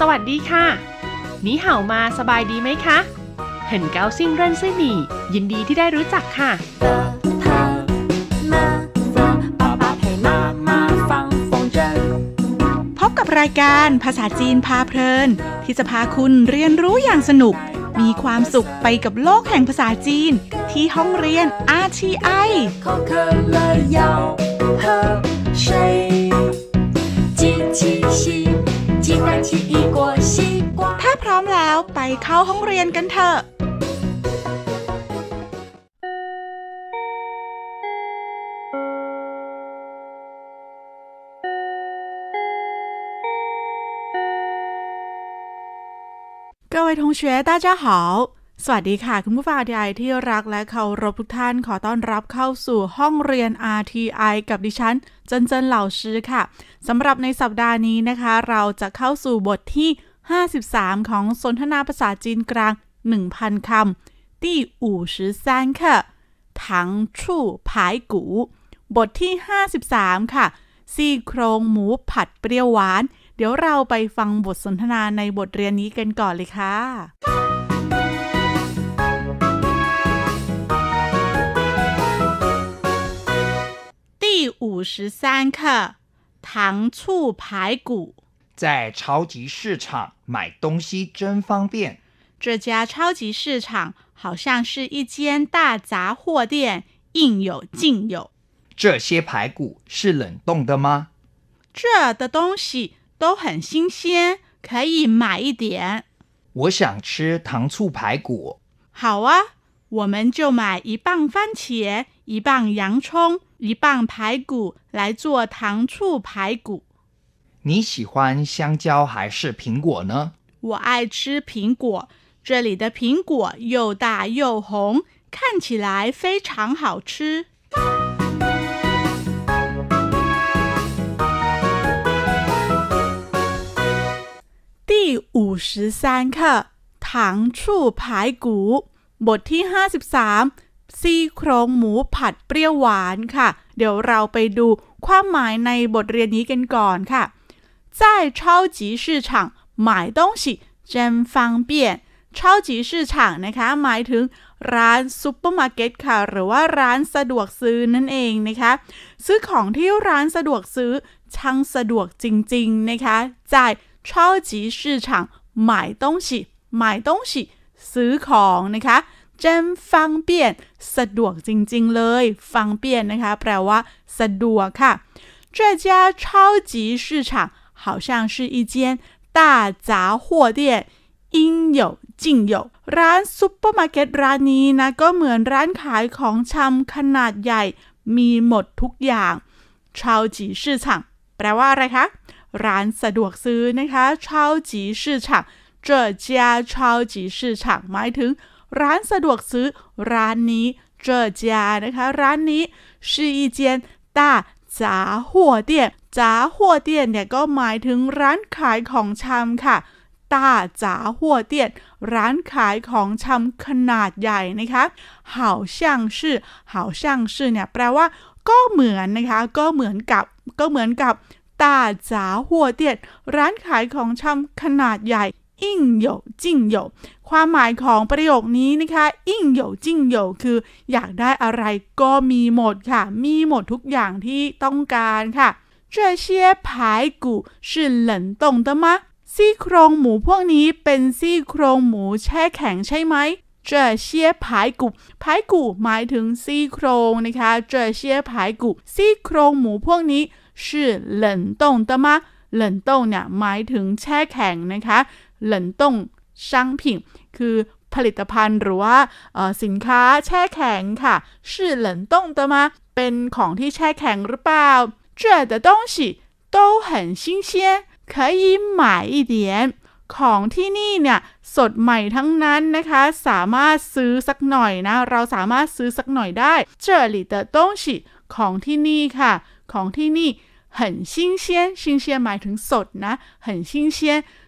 สวัสดีค่ะนี่เห่ามาสบายดีไหมคะ เห็นเกาซิ่งเร่นซี่หมี่ยินดีที่ได้รู้จักค่ะ พบกับรายการภาษาจีนพาเพลิน ที่จะพาคุณเรียนรู้อย่างสนุก มีความสุขไปกับโลกแห่งภาษาจีนที่ห้องเรียน RTI ขถ้าพร้อมแล้ว ไปเข้าห้องเรียนกันเถอะ各位同学，大家好。สวัสดีค่ะ คุณผู้ฟังที่ที่รักและเคารพทุกท่านขอต้อนรับเข้าสู่ห้องเรียน RTI กับดิฉันเจนเจนเหล่าชื่อค่ะ สำหรับในสัปดาห์นี้นะคะ เราจะเข้าสู่บทที่ 53 ของสนทนาภาษาจีนกลาง 1,000คำที่อู่ซื่อซานค่ะถังชู่ผายกูบทที่ 53 ค่ะซี่โครงหมูผัดเปรี้ยวหวาน เดี๋ยวเราไปฟังบทสนทนาในบทเรียนนี้กันก่อนเลยค่ะ五十三克糖醋排骨。在超级市场买东西真方便。这家超级市场好像是一间大杂货店，应有尽有。这些排骨是冷冻的吗？这的东西都很新鲜，可以买一点。我想吃糖醋排骨。好啊，我们就买一磅番茄，一磅洋葱。一磅排骨来做糖醋排骨。你喜欢香蕉还是苹果呢？我爱吃苹果。这里的苹果又大又红，看起来非常好吃。第五十三课，糖醋排骨，บทที่ห้าสิบสาม。ซี่โครงหมูผัดเปรี้ยวหวานค่ะ เดี๋ยวเราไปดูความหมายในบทเรียนนี้กันก่อนค่ะ在超级市场买东西真方便超级市场นะคะ หมายถึงร้านซูเปอร์มาร์เก็ตค่ะ หรือว่าร้านสะดวกซื้อนั่นเองนะคะ ซื้อของที่ร้านสะดวกซื้อช่างสะดวกจริง ๆนะคะจ่าย超级市场买东西买东西ซื้อของนะคะจมฟังเปลี่ยนสะดวกจริงๆเลย ฟังเปลี่ยนนะคะแปลว่า สะดวกค่ะ这家超级市场好像是一间大杂货店应有尽有ร้านซูเปอร์มาร์เก็ตร้านนี้นะก็เหมือนร้านขายของชำขนาดใหญ่ มีหมดทุกอย่างช级วจีือฉังแปลว่าอะไรคะร้านสะดวกซื้อนะคะ超级市场这家超级市场หมายถึงร้านสะดวกซื้อร้านนี้เจอจานะคะร้านนี้ช一่大杂ีเจียนตาจาหัวเตี้ยจาหัวเตี้ยเนี่ยก็หมายถึงร้านขายของชำค่ะต杂าจาหัวเตี้ยร้านขายของชำขนาดใหญ่นะคะ好像是好像是เนี่ยแปลว่าก็เหมือนนะคะก็เหมือนกับก็เหมือนกับต杂าจาหัวเตี้ยร้านขายของชำขนาดใหญ่อิ่งโยจิ้งโยความหมายของประโยคนี้นะคะอิ่งโยจิ้งโยคือ อยากได้อะไรก็มีหมดค่ะ มีหมดทุกอย่างที่ต้องการค่ะ这些排骨是冷冻的吗ซี่โครงหมูพวกนี้เป็นซี่โครงหมูแช่แข็งใช่ไหม这些排骨排骨หมายถึงซี่โครงนะคะ这些排骨ซี่โครงหมูพวกนี้是冷冻的吗冷冻เนี่ยหมายถึงแช่แข็งนะคะหลินตงช่างผิงคือผลิตภัณฑ์หรือว่าสินค้าแช่แข็งค่ะชื่อหลินตตมาเป็นของที่แช่แข็งหรือเปล่า这的东西都很新鲜可以买一点ของที่นี่เนี่ยสดใหม่ทั้งนั้นนะคะสามารถซื้อสักหน่อยนะเราสามารถซื้อสักหน่อยได้这里的东西ของที่นี่ค่ะ ของที่นี่很新鲜新鲜หมายถึงสดนะ很新鲜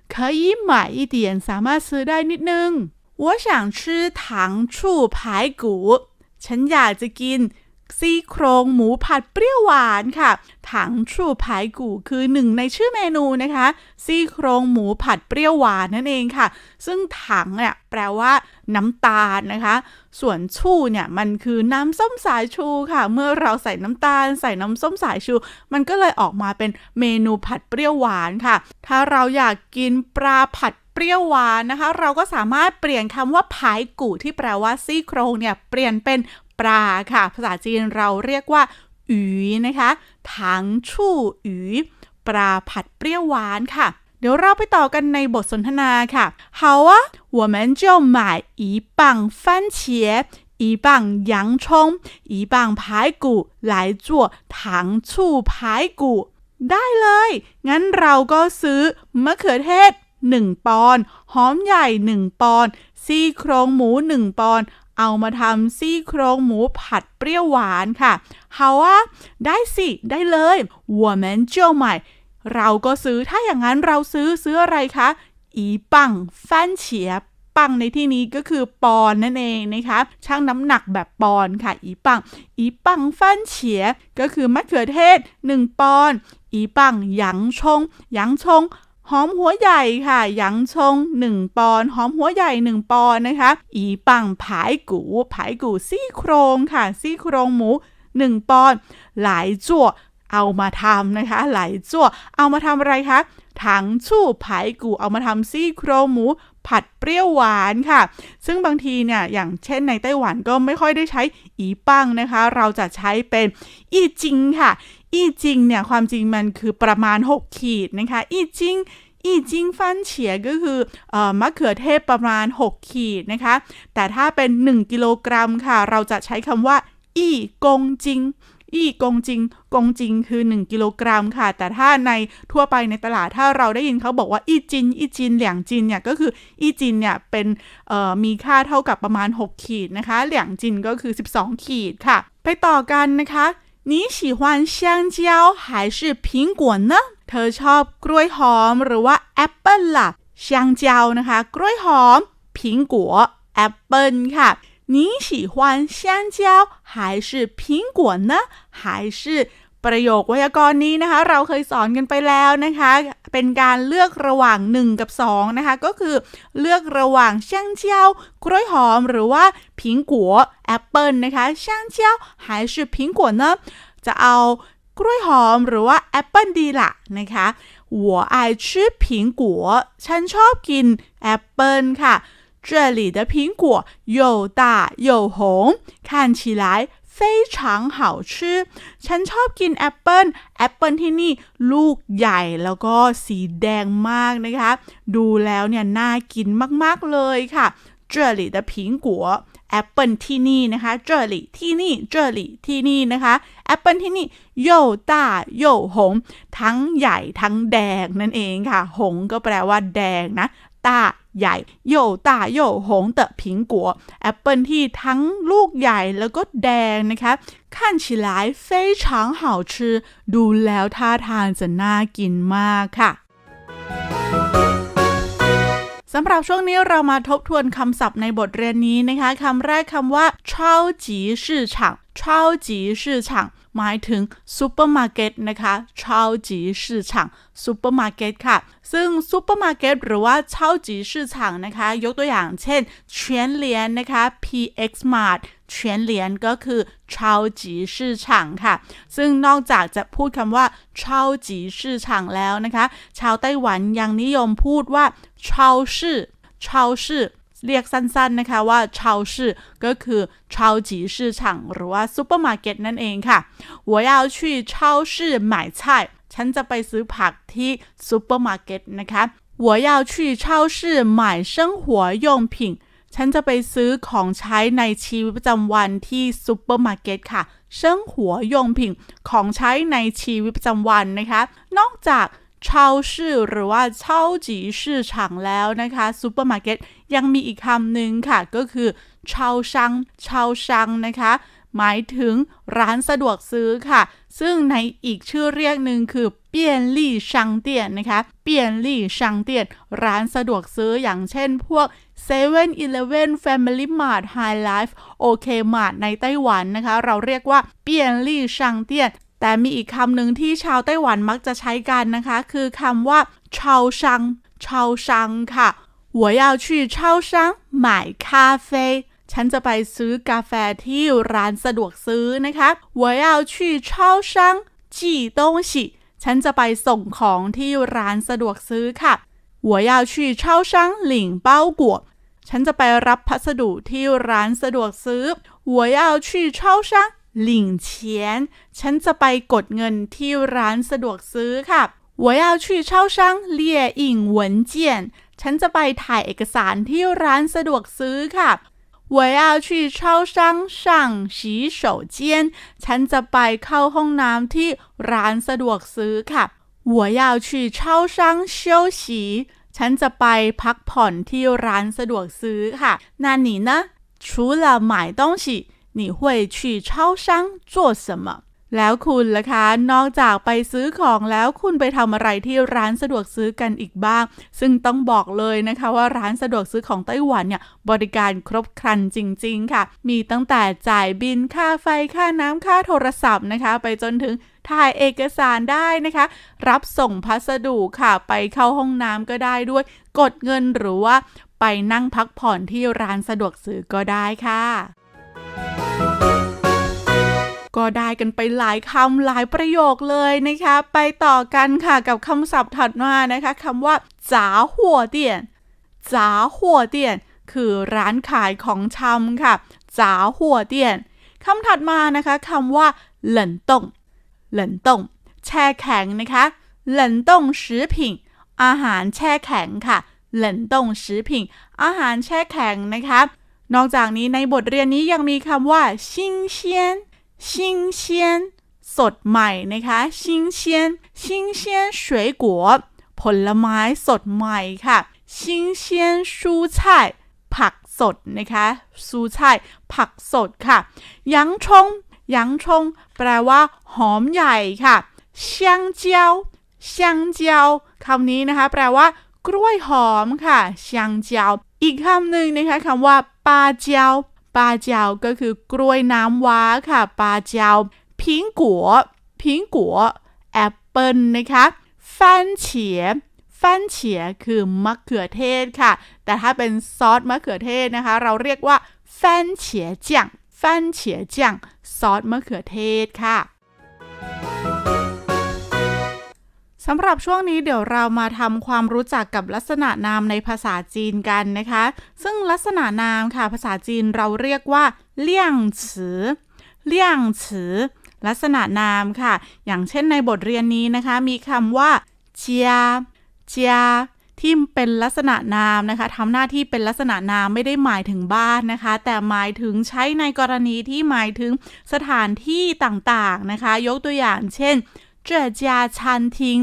可以买一点，什么买一呢呢。我想吃糖醋排骨，陈点，子以ซี่โครงหมูผัดเปรี้ยวหวานค่ะ ถังชูผายกูคือหนึ่งในชื่อเมนูนะคะ ซี่โครงหมูผัดเปรี้ยวหวานนั่นเองค่ะ ซึ่งถังเนี่ยแปลว่าน้ำตาลนะคะ ส่วนชู่เนี่ยมันคือน้ำส้มสายชูค่ะ เมื่อเราใส่น้ำตาล ใส่น้ำส้มสายชู มันก็เลยออกมาเป็นเมนูผัดเปรี้ยวหวานค่ะ ถ้าเราอยากกินปลาผัดเปรี้ยวหวานนะคะ เราก็สามารถเปลี่ยนคำว่าผายกู่ที่แปลว่าซี่โครงเนี่ยเปลี่ยนเป็นปลาค่ะ ภาษาจีนเราเรียกว่าอยูนะคะถังชู่อยูปลาผัดเปรี้ยวหวานค่ะ เดี๋ยวเราไปต่อกันในบทสนทนาค่ะ好啊我们就买一磅番茄一磅洋葱，一磅排骨来做糖醋排骨ได้เลย งั้นเราก็ซื้อมะเขือเทศ1ปอนหอมใหญ่1ปอนซี่โครงหมู1ปอนเอามาทำซี่โครงหมูผัดเปรี้ยวหวานค่ะ เขาว่า ได้สิ ได้เลยวัวแมนเจ้ยใหม่ เราก็ซื้อถ้าอย่างนั้นเราซื้อซื้ออะไรคะ อีปังฟันเฉียบปังในที่นี้ก็คือปอนนั่นเองนะคะช่างน้ำหนักแบบปอนค่ะ อีปัง อีปังฟันเฉีย ก็คือมะเขือเทศ 1 ปอน อีปังหยางชงหยางชงหอมหัวใหญ่ค่ะหยางชง1ปอนหอมหัวใหญ่1ปอนนะคะ อีปัง ผายกูผายกูซี่โครงค่ะ ซี่โครงหมู1ปอน หลายจั่วเอามาทำนะคะ หลายจั่วเอามาทำอะไรคะ ถังชู่ผายกูเอามาทำซี่โครงหมูผัดเปรี้ยวหวานค่ะ ซึ่งบางทีเนี่ย อย่างเช่นในไต้หวันก็ไม่ค่อยได้ใช้อีปังนะคะ เราจะใช้เป็นอีจิงค่ะอีจิงเนี่ยความจริงมันคือประมาณ 6 ขีดนะคะอีจิงอีจิงฟันเฉียก็คืออมะเขือเทศประมาณ 6 ขีดนะคะ แต่ถ้าเป็น 1กิโลกรัมค่ะเราจะใช้คำว่าอีกงจิงอีกงจิง กงจิง คือ 1กิโลกรัมค่ะแต่ถ้าในทั่วไปในตลาดถ้าเราได้ยินเขาบอกว่าอีจินอีจินเหลียงจินเนี่ยก็คืออีจินเนี่ยเป็นมีค่าเท่ากับประมาณ6 ขีดนะคะเหลียงจินก็คือ 12 ขีดค่ะ ไปต่อกันนะคะ你喜欢香蕉还是苹果呢？เธอชอบกล้วยหอมหรือว่าแอปเปิ้ลล่ะ？香蕉นะคะ，กล้วยหอม，苹果，แอปเปิ้ล。你看，你喜欢香蕉还是苹果呢？还是？ประโยคไวยากรณ์นี้นะคะเราเคยสอนกันไปแล้วนะคะเป็นการเลือกระหว่าง1กับ2นะคะก็คือเลือกระหว่างช่างเจียว กล้วยหอมหรือว่าผิงกัวแอปเปิลนะคะช่างเจียวหายชือผิงกัวเนาะจะเอากล้วยหอมหรือว่าแอปเปิลดีละนะคะหัวไอชืผิงกัวฉันชอบกินแอปเปิลค่ะ这里的苹果又大又红，看起来非常好吃ฉันชอบกิน แอปเปิลแอปเปิลที่นี่ลูกใหญ่แล้วก็สีแดงมากนะคะ ดูแล้วเนี่ยน่ากินมาก ๆ เลยค่ะ这里的苹果แอปเปิลที่นี่นะคะเจอรี่ที่นี่เจอรี่ที่นี่นะคะ แอปเปิลที่นี่โยต้าโยหงทั้งใหญ่ทั้งแดงนั่นเองค่ะ หงก็แปลว่าแดงนะต้าใหญ่โยตาโยหงเตะผิงกัวแอปเปิลที่ทั้งลูกใหญ่แล้วก็แดงนะคะขั้น起来非常好吃ดูแล้วท่าทางจะน่ากินมากค่ะ สำหรับช่วงนี้ เรามาทบทวนคำศัพท์ในบทเรียนนี้นะคะ คำแรกคำว่า超级市场超级市场หมายถึงซูเปอร์มาร์เก็ตนะคะ超级市场ซูเปอร์มาร์เก็ตค่ะ ซึ่งซูเปอร์มาร์เก็ตหรือว่าเช่าจีชื่อฉางนะคะ ยกตัวอย่างเช่น เฉียนเหียนนะคะ PX Mart เฉียนเหียนก็คือเช่าจีชื่อฉางค่ะ ซึ่งนอกจากจะพูดคำว่าเช่าจีชื่อฉางแล้วนะคะ ชาวไต้หวันยังนิยมพูดว่าเช่าชื่อช่าชื่อเรียกสั้นๆนะคะว่าชาวชื่อก็คือชาวจีชื่อฉังหรือว่าซูเปอร์มาร์เก็ตนั่นเองค่ะ我要去超市买菜ฉันจะไปซื้อผักที่ซูเปอร์มาร์เก็ตนะคะ我要去超市买生活用品ฉันจะไปซื้อของใช้ในชีวิตประจำวันที่ซูเปอร์มาร์เก็ตค่ะเชิงหัวยงผิงของใช้ในชีวิตประจำวันนะคะ นอกจากเชาชื่อหรือว่าเช่าจีชื่อฉังแล้วนะคะซูเปอร์มาร์เก็ตยังมีอีกคำหนึ่งค่ะก็คือเช่าชังเช่าชังนะคะ หมายถึงร้านสะดวกซื้อค่ะ ซึ่งในอีกชื่อเรียกหนึ่งคือ เปียนลี่ชังเตียนนะคะเปียนลี่ชังเตียนร้านสะดวกซื้ออย่างเช่น พวก7 e เ e ่ e อีเิลี่มาร์ทไ h ไลฟ์โอเคมาร์ทในไต้หวันนะคะเราเรียกว่าเปียนลี่ชังเตียนแต่มีอีกคำหนึ่งที่ชาวไต้หวันมักจะใช้กันนะคะคือคำว่าชาชังชาชัง ค่ะ我要去超商买咖啡ฉันจะไปซื้อกาแฟที่ร้านสะดวกซื้อนะคะ我要去超商寄东西ฉันจะไปส่งของที่ร้านสะดวกซื้อค่ะ我要去超商领包裹ฉันจะไปรับพัสดุที่ร้านสะดวกซื้อ我要去超商หลิงเฉียนฉันจะไปกดเงินที่ร้านสะดวกซื้อค่ะ我要去超商列印文件ฉันจะไปถ่ายเอกสารที่ร้านสะดวกซื้อค่ะ我要去超商上洗手间ฉันจะไปเข้าห้องน้ำที่ร้านสะดวกซื้อค่ะ我要去超商休息ฉันจะไปพักผ่อนที่ร้านสะดวกซื้อค่ะนนนี่่นะ除了买东西你会去超商做什么แล้วคุณล่ะคะ นอกจากไปซื้อของแล้วคุณไปทำอะไรที่ร้านสะดวกซื้อกันอีกบ้าง ซึ่งต้องบอกเลยนะคะว่าร้านสะดวกซื้อของไต้หวันเนี่ย บริการครบครันจริงๆค่ะ มีตั้งแต่จ่ายบินค่าไฟค่าน้ำค่าโทรศัพท์นะคะ ไปจนถึงถ่ายเอกสารได้นะคะ รับส่งพัสดุค่ะ ไปเข้าห้องน้ำก็ได้ด้วย กดเงินหรือว่า ไปนั่งพักผ่อนที่ร้านสะดวกซื้อก็ได้ค่ะก็ได้กันไปหลายคำหลายประโยคเลยนะคะไปต่อกันค่ะกับคำศัพท์ถัดมานะคะคำว่า จ๋าหัวเตี้ยนจ๋าหัวเตี้ยน คือร้านขายของชำค่ะ จ๋าหัวเตี้ยนคำถัดมานะคะคำว่าหลินตงหลินตง แช่แข็งนะคะหลินตงสิผิงอาหารแช่แข็งค่ะหลินตงสิผิงอาหารแช่แข็งนะคะ นอกจากนี้ในบทเรียนนี้ยังมีคำว่า ชิงเชียน新鲜สดใหม่นะคะ新鲜新鲜水果ผลไม้สดใหม่ค่ะ新鲜蔬菜่ผักสดนะคะซูช่ายผักสดค่ะยังชงยังชง แปลว่าหอมใหญ่ค่ะเชียงเจียวเชียงเจียวคำนี้นะคะแปลว่า กล้วยหอมค่ะเชียงเจียวอีกคำหนึ่งนะคะคำว่าปลาเจียวปาเจียวก็คือกล้วยน้ำว้าค่ะ ปาเจียวพิงกัวพิงกัวแอปเปิลนะคะฟันเฉียฟันเฉียคือ มะเขือเทศค่ะ แต่ถ้าเป็นซอส มะเขือเทศนะคะ เราเรียกว่าฟันเฉียเจียงฟันเฉียเจียงซอส มะเขือเทศค่ะสำหรับช่วงนี้เดี๋ยวเรามาทำความรู้จักกับลักษณะนามในภาษาจีนกันนะคะ ซึ่งลักษณะนามค่ะ ภาษาจีนเราเรียกว่าเลี่ยงฉือ เลี่ยงฉือลักษณะนามค่ะ อย่างเช่นในบทเรียนนี้นะคะมีคำว่าเจียเจียที่เป็นลักษณะนามนะคะทำหน้าที่เป็นลักษณะนามไม่ได้หมายถึงบ้านนะคะ แต่หมายถึงใช้ในกรณีที่หมายถึงสถานที่ต่างๆนะคะ ยกตัวอย่างเช่น这จ餐อจชันทิง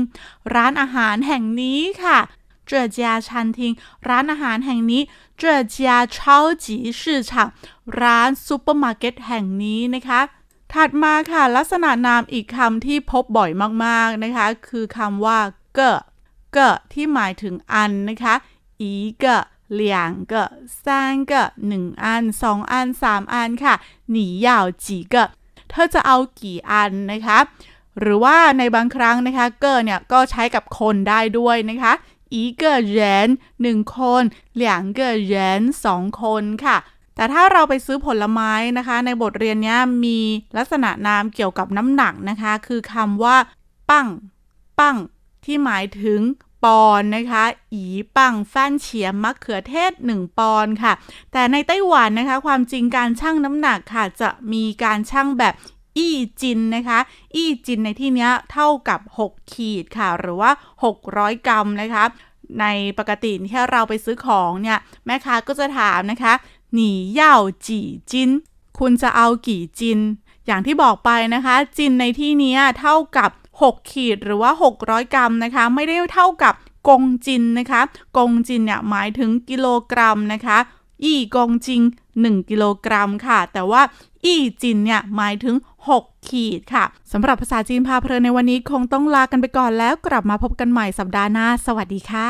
ร้านอาหารแห่งนี้ค่ะเจ餐厅จชันทิงร้านอาหารแห่งนี้ เจ超อเจชาจีชื่อฉร้านซูเปอร์มาร์เก็ตแห่งนี้นะคะ ถัดมาค่ะ ลักษณะนามอีกคำที่พบบ่อยมากๆนะคะคือคำว่าเกอเกอที่หมายถึงอันนะคะอีเกอ两เก个、หนึ่งอันสองอันสามอันค่ะหนียาวจีเกเธอจะเอากี่อันนะคะหรือว่าในบางครั้งนะคะ เกอร์เนี่ยก็ใช้กับคนได้ด้วยนะคะ อีเกอร์เยนหนึ่งคนเหลียงเกอร์เยนสองคนค่ะ แต่ถ้าเราไปซื้อผลไม้นะคะ ในบทเรียนนี้มีลักษณะนามเกี่ยวกับน้ำหนักนะคะ คือคำว่าปั้งปั้งที่หมายถึงปอนนะคะ อีปังฟันเฉียมมะเขือเทศ 1 ปอนค่ะ แต่ในไต้หวันนะคะความจริงการชั่งน้ำหนักค่ะจะมีการชั่งแบบอี้จิน นะคะ อี้จินในที่นี้เท่ากับ 6 ขีดค่ะ หรือว่า 600 กรัมนะคะ ในปกติที่เราไปซื้อของ เนี่ย แม่ค้าก็จะถามนะคะ หนีเย่าจีจิน คุณจะเอากี่จิน อย่างที่บอกไปนะคะ จินในที่นี้เท่ากับ 6 ขีดหรือว่า 600 กรัมนะคะ ไม่ได้เท่ากับกงจินนะคะกงจินเนี่ยหมายถึงกิโลกรัมนะคะ อี้กงจิง 1 กิโลกรัมค่ะ แต่ว่าอี้จินเนี่ยหมายถึง6 ขีดค่ะ สำหรับภาษาจีนพาเพลินในวันนี้คงต้องลากันไปก่อนแล้วกลับมาพบกันใหม่สัปดาห์หน้า สวัสดีค่ะ